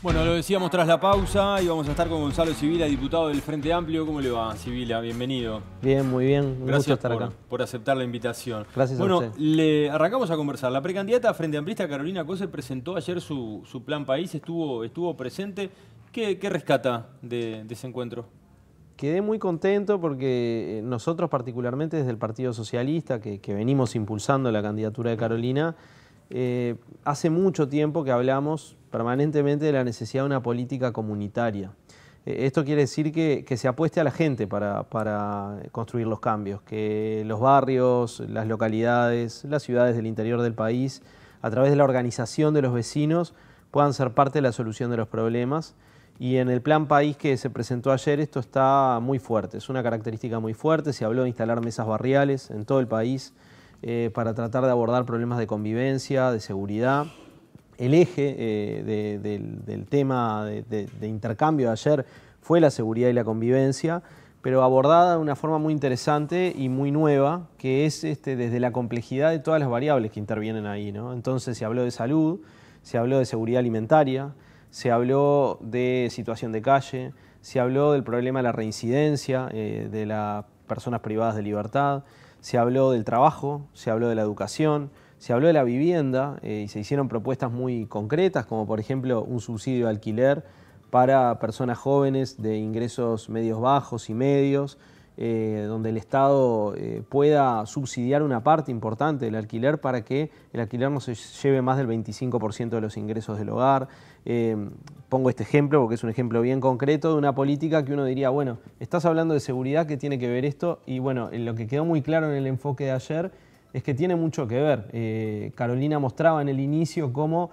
Bueno, lo decíamos tras la pausa y vamos a estar con Gonzalo Civila, diputado del Frente Amplio. ¿Cómo le va, Civila? Bienvenido. Bien, muy bien. Gracias gusto estar por, por aceptar la invitación. Gracias bueno, a usted. le arrancamos a conversar. La precandidata Frente Amplista Carolina Cose presentó ayer su, plan país, estuvo, estuvo presente. ¿Qué, rescata de, ese encuentro? Quedé muy contento porque eh, nosotros particularmente desde el Partido Socialista, que venimos impulsando la candidatura de Carolina, eh, hace mucho tiempo que hablamos permanentemente de la necesidad de una política comunitaria. Eh, esto quiere decir que, se apueste a la gente para, construir los cambios, que los barrios, las localidades, las ciudades del interior del país, a través de la organización de los vecinos, puedan ser parte de la solución de los problemas. Y en el plan país que se presentó ayer esto está muy fuerte, es una característica muy fuerte, se habló de instalar mesas barriales en todo el país, eh, para tratar de abordar problemas de convivencia, de seguridad. El eje eh, del, tema de, intercambio de ayer fue la seguridad y la convivencia, pero abordada de una forma muy interesante y muy nueva, que es este, desde la complejidad de todas las variables que intervienen ahí. Entonces se habló de salud, se habló de seguridad alimentaria, se habló de situación de calle, se habló del problema de la reincidencia eh, de las personas privadas de libertad, se habló del trabajo, se habló de la educación, se habló de la vivienda eh, y se hicieron propuestas muy concretas, como por ejemplo un subsidio de alquiler para personas jóvenes de ingresos medios bajos y medios, eh, donde el Estado eh, pueda subsidiar una parte importante del alquiler para que el alquiler no se lleve más del 25% de los ingresos del hogar. Eh, pongo este ejemplo porque es un ejemplo bien concreto de una política que uno diría, bueno, estás hablando de seguridad, ¿qué tiene que ver esto? Y bueno, lo que quedó muy claro en el enfoque de ayer es que tiene mucho que ver. Carolina mostraba en el inicio cómo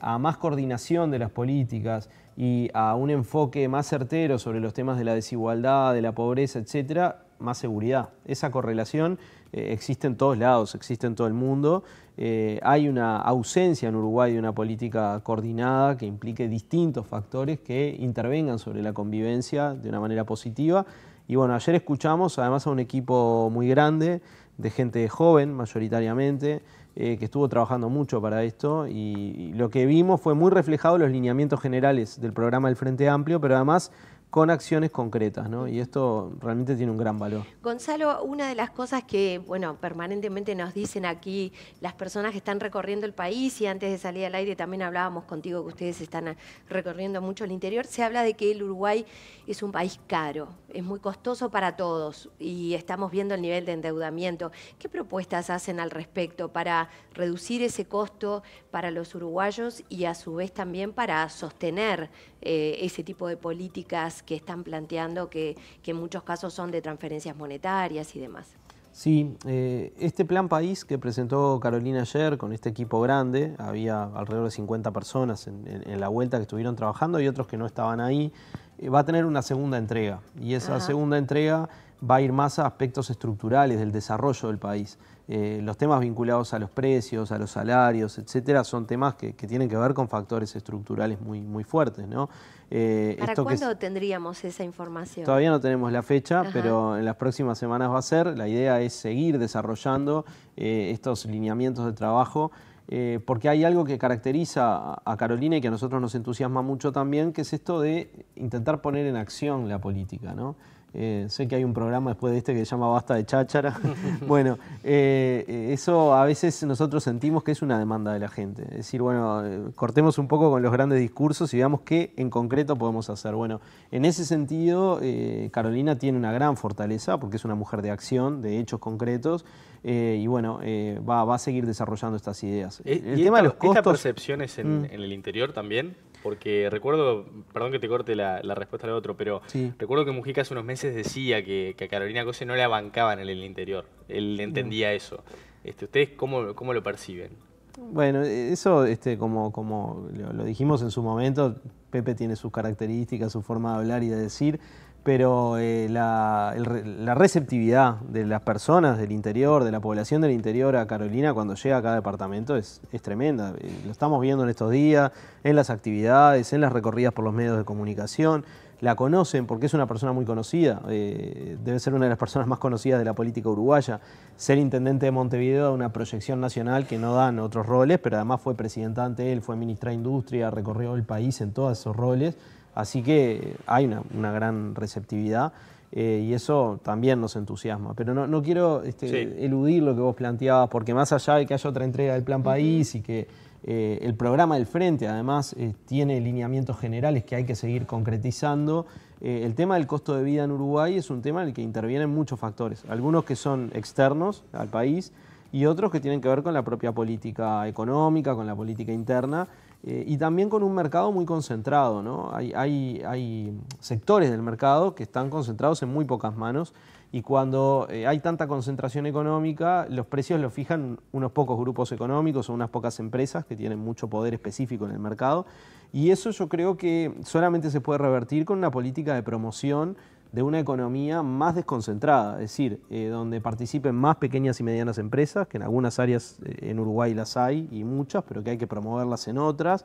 a más coordinación de las políticas, y a un enfoque más certero sobre los temas de la desigualdad, de la pobreza, etcétera, más seguridad. Esa correlación eh, existe en todos lados, existe en todo el mundo. Eh, hay una ausencia en Uruguay de una política coordinada que implique distintos factores que intervengan sobre la convivencia de una manera positiva. Y bueno, ayer escuchamos además a un equipo muy grande de gente joven mayoritariamente, eh, que estuvo trabajando mucho para esto y, lo que vimos fue muy reflejado los lineamientos generales del programa del Frente Amplio, pero además con acciones concretas, ¿no? Y esto realmente tiene un gran valor. Gonzalo, una de las cosas que, bueno, permanentemente nos dicen aquí las personas que están recorriendo el país, y antes de salir al aire también hablábamos contigo que ustedes están ah, recorriendo mucho el interior, se habla de que el Uruguay es un país caro, es muy costoso para todos, y estamos viendo el nivel de endeudamiento. ¿Qué propuestas hacen al respecto para reducir ese costo para los uruguayos y a su vez también para sostener eh, ese tipo de políticas que están planteando que, en muchos casos son de transferencias monetarias y demás. Sí, eh, este plan país que presentó Carolina ayer con este equipo grande, había alrededor de 50 personas en, la vuelta que estuvieron trabajando y otros que no estaban ahí, eh, va a tener una segunda entrega y esa segunda entrega va a ir más a aspectos estructurales del desarrollo del país. Eh, los temas vinculados a los precios, a los salarios, etcétera, son temas que, tienen que ver con factores estructurales muy, muy fuertes. ¿no? Eh, ¿Para cuándo tendríamos esa información? Todavía no tenemos la fecha, pero en las próximas semanas va a ser. La idea es seguir desarrollando eh, estos lineamientos de trabajo. porque hay algo que caracteriza a Carolina y que a nosotros nos entusiasma mucho también, que es esto de intentar poner en acción la política. ¿no? Eh, sé que hay un programa después de este que se llama Basta de Cháchara. bueno, eh, eso a veces nosotros sentimos que es una demanda de la gente. Es decir, bueno, eh, cortemos un poco con los grandes discursos y veamos qué en concreto podemos hacer. Bueno, en ese sentido, Carolina tiene una gran fortaleza porque es una mujer de acción, de hechos concretos. y bueno, va, a seguir desarrollando estas ideas. el tema de los percepciones en, mm. en el interior también? Porque recuerdo, perdón que te corte la, respuesta al otro, pero recuerdo que Mujica hace unos meses decía que, a Carolina Cose no la bancaban en el interior. Él mm. entendía eso. Este, ¿Ustedes cómo, lo perciben? Bueno, eso, este, como, lo dijimos en su momento, Pepe tiene sus características, su forma de hablar y de decir pero eh, la, receptividad de las personas del interior, de la población del interior a Carolina cuando llega a cada departamento es, tremenda. Eh, lo estamos viendo en estos días, en las actividades, en las recorridas por los medios de comunicación. La conocen porque es una persona muy conocida, eh, debe ser una de las personas más conocidas de la política uruguaya. Ser intendente de Montevideo da una proyección nacional que no dan otros roles, pero además fue presidente él, fue ministra de Industria, recorrió el país en todos esos roles Así que hay una, gran receptividad. Eh, y eso también nos entusiasma. Pero no, quiero este, eludir lo que vos planteabas, porque más allá de que haya otra entrega del Plan País y que eh, el programa del Frente además eh, tiene lineamientos generales que hay que seguir concretizando, el tema del costo de vida en Uruguay es un tema en el que intervienen muchos factores, algunos que son externos al país y otros que tienen que ver con la propia política económica, con la política interna. Eh, y también con un mercado muy concentrado. ¿no? Hay, sectores del mercado que están concentrados en muy pocas manos y cuando eh, hay tanta concentración económica, los precios los fijan unos pocos grupos económicos o unas pocas empresas que tienen mucho poder específico en el mercado y eso yo creo que solamente se puede revertir con una política de promoción de una economía más desconcentrada, es decir, eh, donde participen más pequeñas y medianas empresas, que en algunas áreas eh, en Uruguay las hay y muchas, pero que hay que promoverlas en otras.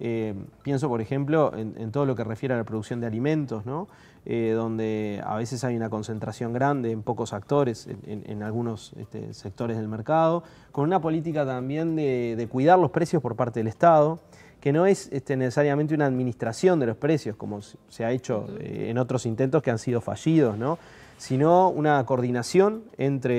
Eh, pienso, por ejemplo, en, todo lo que refiere a la producción de alimentos, donde a veces hay una concentración grande en pocos actores, en, algunos este, sectores del mercado, con una política también de cuidar los precios por parte del Estado que no es este, necesariamente una administración de los precios, como se ha hecho eh, en otros intentos que han sido fallidos, sino una coordinación entre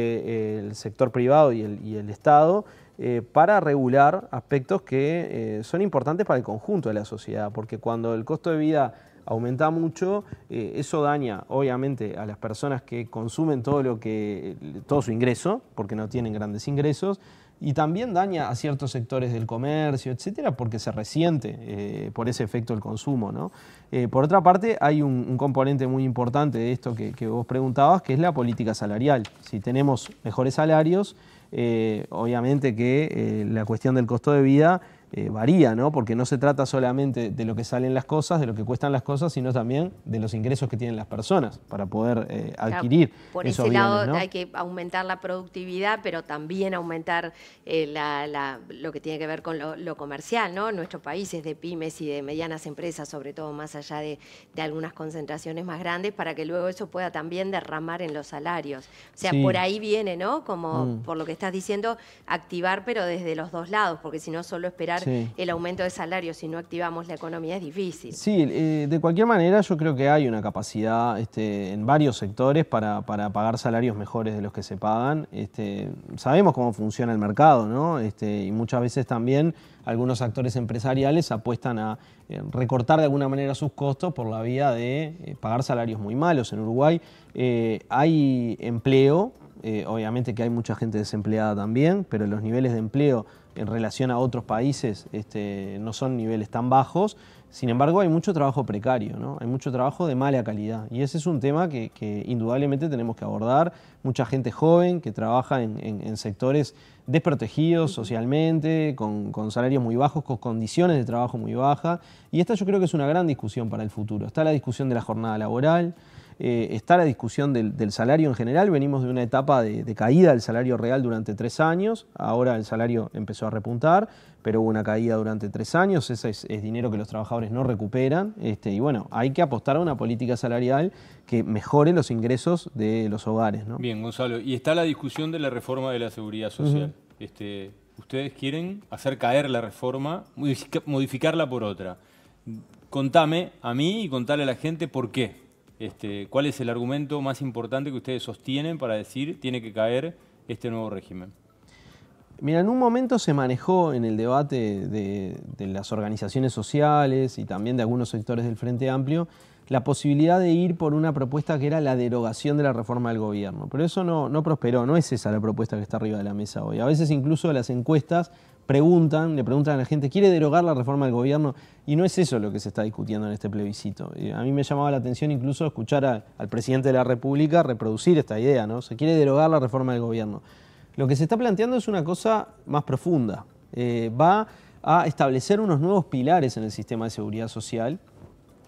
eh, el sector privado y el, Estado eh, para regular aspectos que son importantes para el conjunto de la sociedad, porque cuando el costo de vida aumenta mucho, eso daña obviamente a las personas que consumen todo lo que todo su ingreso, porque no tienen grandes ingresos, y también daña a ciertos sectores del comercio, etcétera, porque se resiente eh, por ese efecto el consumo. ¿no? Eh, por otra parte, hay un, componente muy importante de esto que, vos preguntabas, que es la política salarial. Si tenemos mejores salarios, eh, obviamente que la cuestión del costo de vida eh, varía, ¿no? Porque no se trata solamente de lo que salen las cosas, de lo que cuestan las cosas, sino también de los ingresos que tienen las personas para poder eh, adquirir. por ese lado hay que aumentar la productividad, pero también aumentar eh, lo que tiene que ver con lo, comercial, ¿no? Nuestro país de pymes y de medianas empresas, sobre todo más allá de, algunas concentraciones más grandes, para que luego eso pueda también derramar en los salarios. O sea, por ahí viene, ¿no? Como mm. por lo que estás diciendo, activar, pero desde los dos lados, porque si no solo esperar el aumento de salarios si no activamos la economía, es difícil. Sí, eh, de cualquier manera yo creo que hay una capacidad este, en varios sectores para, pagar salarios mejores de los que se pagan. Este, sabemos cómo funciona el mercado, ¿no? Este, y muchas veces también algunos actores empresariales apuestan a eh, recortar de alguna manera sus costos por la vía de eh, pagar salarios muy malos. En Uruguay hay empleo, obviamente que hay mucha gente desempleada también, pero los niveles de empleo en relación a otros países este, no son niveles tan bajos. Sin embargo, hay mucho trabajo precario, ¿no? hay mucho trabajo de mala calidad y ese es un tema que, indudablemente tenemos que abordar. Mucha gente joven que trabaja en, sectores desprotegidos socialmente, con, con, salarios muy bajos, con condiciones de trabajo muy bajas y esta yo creo que es una gran discusión para el futuro. Está la discusión de la jornada laboral, eh, está la discusión del, salario en general. Venimos de una etapa de, caída del salario real durante tres años. Ahora el salario empezó a repuntar, pero hubo una caída durante tres años. Ese es, dinero que los trabajadores no recuperan. Este, y bueno, hay que apostar a una política salarial que mejore los ingresos de los hogares. ¿no? Bien, Gonzalo. Y está la discusión de la reforma de la seguridad social. Este, ustedes quieren hacer caer la reforma, modificarla por otra. Contame a mí y contale a la gente por qué. Este, ¿Cuál es el argumento más importante que ustedes sostienen para decir tiene que caer este nuevo régimen? Mira, en un momento se manejó en el debate de, las organizaciones sociales y también de algunos sectores del Frente Amplio la posibilidad de ir por una propuesta que era la derogación de la reforma del gobierno. Pero eso no, prosperó, no es esa la propuesta que está arriba de la mesa hoy. A veces incluso las encuestas preguntan, le preguntan a la gente, ¿quiere derogar la reforma del gobierno? Y no es eso lo que se está discutiendo en este plebiscito. A mí me llamaba la atención incluso escuchar al presidente de la República reproducir esta idea, ¿no? Se quiere derogar la reforma del gobierno. Lo que se está planteando es una cosa más profunda. Eh, va a establecer unos nuevos pilares en el sistema de seguridad social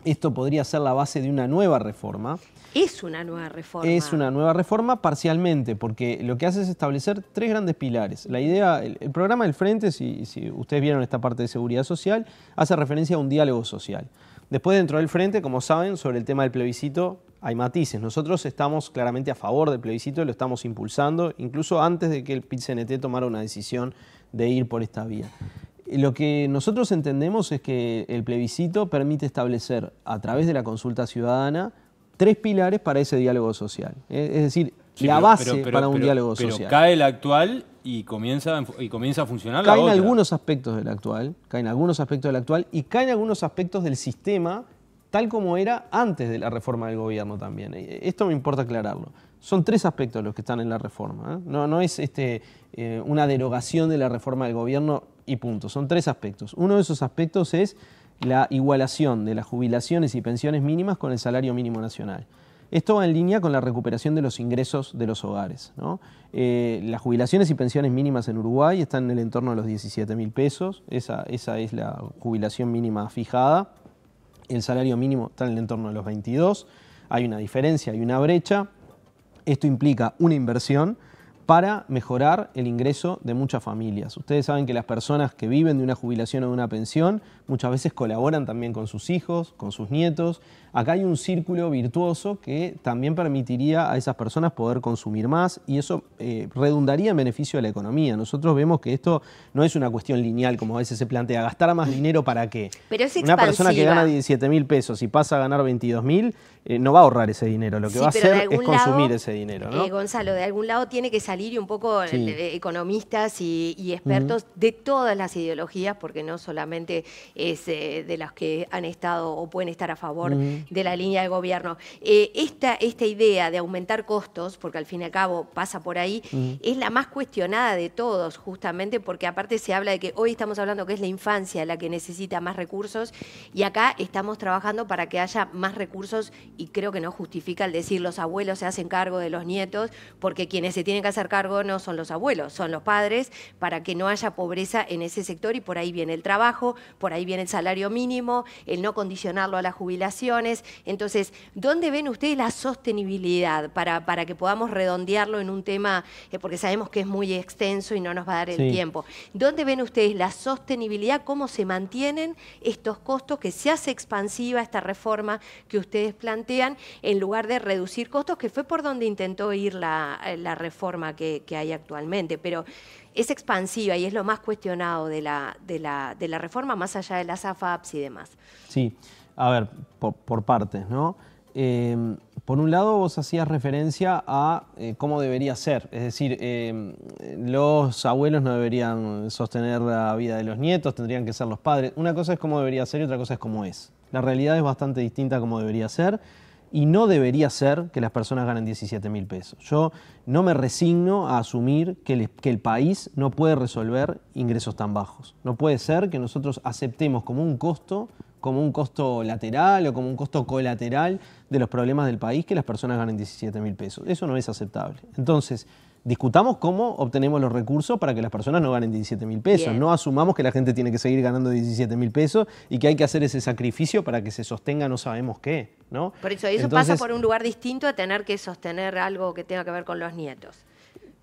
esto podría ser la base de una nueva reforma. Es una nueva reforma. Es una nueva reforma parcialmente, porque lo que hace es establecer tres grandes pilares. La idea, el, programa del Frente, si, si, ustedes vieron esta parte de seguridad social, hace referencia a un diálogo social. Después dentro del Frente, como saben, sobre el tema del plebiscito hay matices. Nosotros estamos claramente a favor del plebiscito, lo estamos impulsando, incluso antes de que el PIT-CNT tomara una decisión de ir por esta vía. Lo que nosotros entendemos es que el plebiscito permite establecer a través de la consulta ciudadana tres pilares para ese diálogo social. Es decir, la base para un diálogo social. Pero cae el actual y comienza, y comienza a funcionar caen algunos aspectos del actual, caen algunos aspectos del actual y caen algunos aspectos del sistema tal como era antes de la reforma del gobierno también. E, e, esto me importa aclararlo. Son tres aspectos los que están en la reforma. ¿eh? No, no es este, eh, una derogación de la reforma del gobierno y punto. Son tres aspectos. Uno de esos aspectos es la igualación de las jubilaciones y pensiones mínimas con el salario mínimo nacional. Esto va en línea con la recuperación de los ingresos de los hogares. Eh, las jubilaciones y pensiones mínimas en Uruguay están en el entorno de los 17 mil pesos, esa, esa es la jubilación mínima fijada. El salario mínimo está en el entorno de los 22. Hay una diferencia, hay una brecha. Esto implica una inversión para mejorar el ingreso de muchas familias. Ustedes saben que las personas que viven de una jubilación o de una pensión muchas veces colaboran también con sus hijos, con sus nietos. Acá hay un círculo virtuoso que también permitiría a esas personas poder consumir más y eso eh, redundaría en beneficio de la economía. Nosotros vemos que esto no es una cuestión lineal como a veces se plantea, gastar más dinero para qué. Una persona que gana 17 mil pesos y pasa a ganar 22 mil eh, no va a ahorrar ese dinero, lo que va a hacer es consumir ese dinero. Eh, Gonzalo, de algún lado tiene que salir y un poco eh, economistas y, expertos de todas las ideologías, porque no solamente es eh, de las que han estado o pueden estar a favor de la línea de gobierno. Eh, esta, esta idea de aumentar costos, porque al fin y al cabo pasa por ahí, es la más cuestionada de todos, justamente porque aparte se habla de que hoy estamos hablando que es la infancia la que necesita más recursos y acá estamos trabajando para que haya más recursos y creo que no justifica el decir los abuelos se hacen cargo de los nietos, porque quienes se tienen que hacer cargo no son los abuelos, son los padres, para que no haya pobreza en ese sector y por ahí viene el trabajo, por ahí viene el salario mínimo, el no condicionarlo a las jubilaciones. Entonces, ¿dónde ven ustedes la sostenibilidad para, para que podamos redondearlo en un tema, eh, porque sabemos que es muy extenso y no nos va a dar el tiempo? ¿Dónde ven ustedes la sostenibilidad, cómo se mantienen estos costos, que se hace expansiva esta reforma que ustedes plantean, en lugar de reducir costos, que fue por donde intentó ir la, la reforma que, hay actualmente, pero es expansiva y es lo más cuestionado de la, reforma, más allá de las AFAPs y demás. Sí, a ver, por, partes, ¿no? Em, por un lado, vos hacías referencia a eh, cómo debería ser, es decir, em, los abuelos no deberían sostener la vida de los nietos, tendrían que ser los padres. Una cosa es cómo debería ser y otra cosa es cómo es. La realidad es bastante distinta a cómo debería ser y no debería ser que las personas ganen 17 mil pesos. Yo no me resigno a asumir que el, país no puede resolver ingresos tan bajos. No puede ser que nosotros aceptemos como un costo, como un costo lateral o como un costo colateral de los problemas del país que las personas ganen 17 mil pesos. Eso no es aceptable. Entonces, discutamos cómo obtenemos los recursos para que las personas no ganen 17 mil pesos. No asumamos que la gente tiene que seguir ganando 17 mil pesos y que hay que hacer ese sacrificio para que se sostenga no sabemos qué. Por eso, eso pasa por un lugar distinto a tener que sostener algo que tenga que ver con los nietos.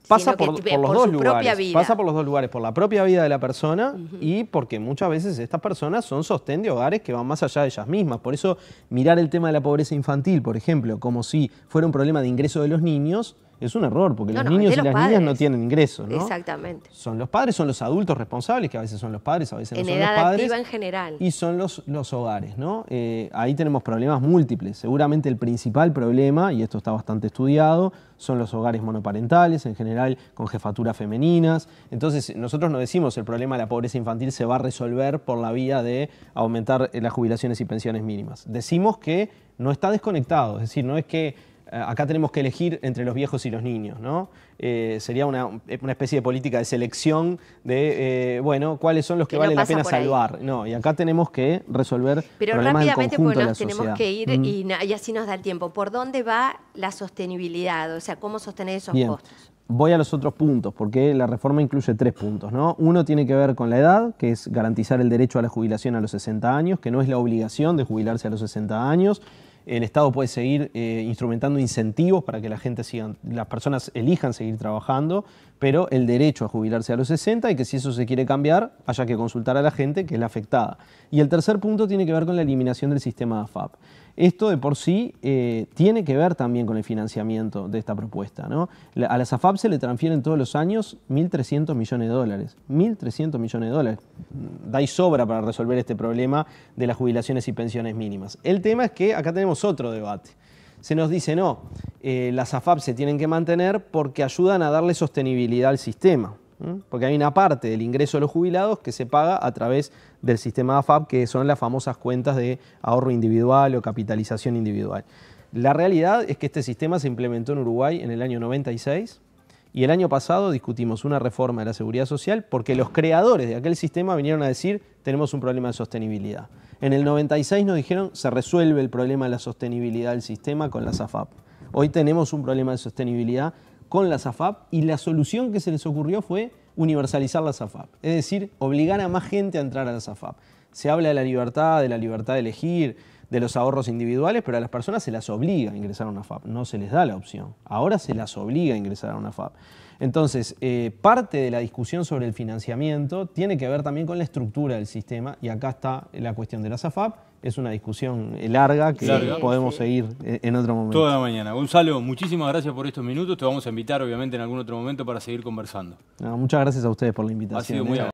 Pasa por, los dos lugares. Pasa por los dos lugares, por la propia vida de la persona y porque muchas veces estas personas son sostén de hogares que van más allá de ellas mismas. Por eso mirar el tema de la pobreza infantil, por ejemplo, como si fuera un problema de ingreso de los niños, es un error, porque los niños y las niñas no tienen ingresos, ¿no? Exactamente. Son los padres, son los adultos responsables, que a veces son los padres, a veces no son los padres. Activa en general. Y son los, los hogares, ¿no? Eh, ahí tenemos problemas múltiples. Seguramente el principal problema, y esto está bastante estudiado, son los hogares monoparentales, en general con jefaturas femeninas. Entonces, nosotros no decimos el problema de la pobreza infantil se va a resolver por la vía de aumentar eh, las jubilaciones y pensiones mínimas. Decimos que no está desconectado, es decir, no es que eh, acá tenemos que elegir entre los viejos y los niños, ¿no? Eh, sería una, especie de política de selección de, eh, bueno, cuáles son los que, vale la pena salvar. No, y acá tenemos que resolver Pero problemas rápidamente, conjunto de tenemos que ir mm. y, así nos da el tiempo. ¿Por dónde va la sostenibilidad? O sea, ¿cómo sostener esos costos? Voy a los otros puntos, porque la reforma incluye tres puntos. ¿no? Uno tiene que ver con la edad, que es garantizar el derecho a la jubilación a los 60 años, que no es la obligación de jubilarse a los 60 años, el Estado puede seguir eh, instrumentando incentivos para que la gente siga, las personas elijan seguir trabajando, pero el derecho a jubilarse a los 60 y que si eso se quiere cambiar, haya que consultar a la gente que es la afectada. Y el tercer punto tiene que ver con la eliminación del sistema AFAP. Esto de por sí eh, tiene que ver también con el financiamiento de esta propuesta. A las AFAP se le transfieren todos los años 1.300 millones de dólares. 1.300 millones de dólares. Da sobra para resolver este problema de las jubilaciones y pensiones mínimas. El tema es que acá tenemos otro debate. Se nos dice, no, eh, las AFAP se tienen que mantener porque ayudan a darle sostenibilidad al sistema porque hay una parte del ingreso de los jubilados que se paga a través del sistema AFAP, que son las famosas cuentas de ahorro individual o capitalización individual. La realidad es que este sistema se implementó en Uruguay en el año 96 y el año pasado discutimos una reforma de la seguridad social porque los creadores de aquel sistema vinieron a decir tenemos un problema de sostenibilidad. En el 96 nos dijeron se resuelve el problema de la sostenibilidad del sistema con las AFAP. Hoy tenemos un problema de sostenibilidad con la SAFAP y la solución que se les ocurrió fue universalizar la SAFAP, es decir, obligar a más gente a entrar a la SAFAP. Se habla de la libertad, de la libertad de elegir, de los ahorros individuales, pero a las personas se las obliga a ingresar a una FAP, no se les da la opción. Ahora se las obliga a ingresar a una FAP. Entonces, eh, parte de la discusión sobre el financiamiento tiene que ver también con la estructura del sistema, y acá está la cuestión de la SAFAP, es una discusión larga que podemos seguir e-, en otro momento. Toda la mañana. Gonzalo, muchísimas gracias por estos minutos. Te vamos a invitar, obviamente, en algún otro momento para seguir conversando. muchas gracias a ustedes por la invitación. Ha sido muy ¿eh?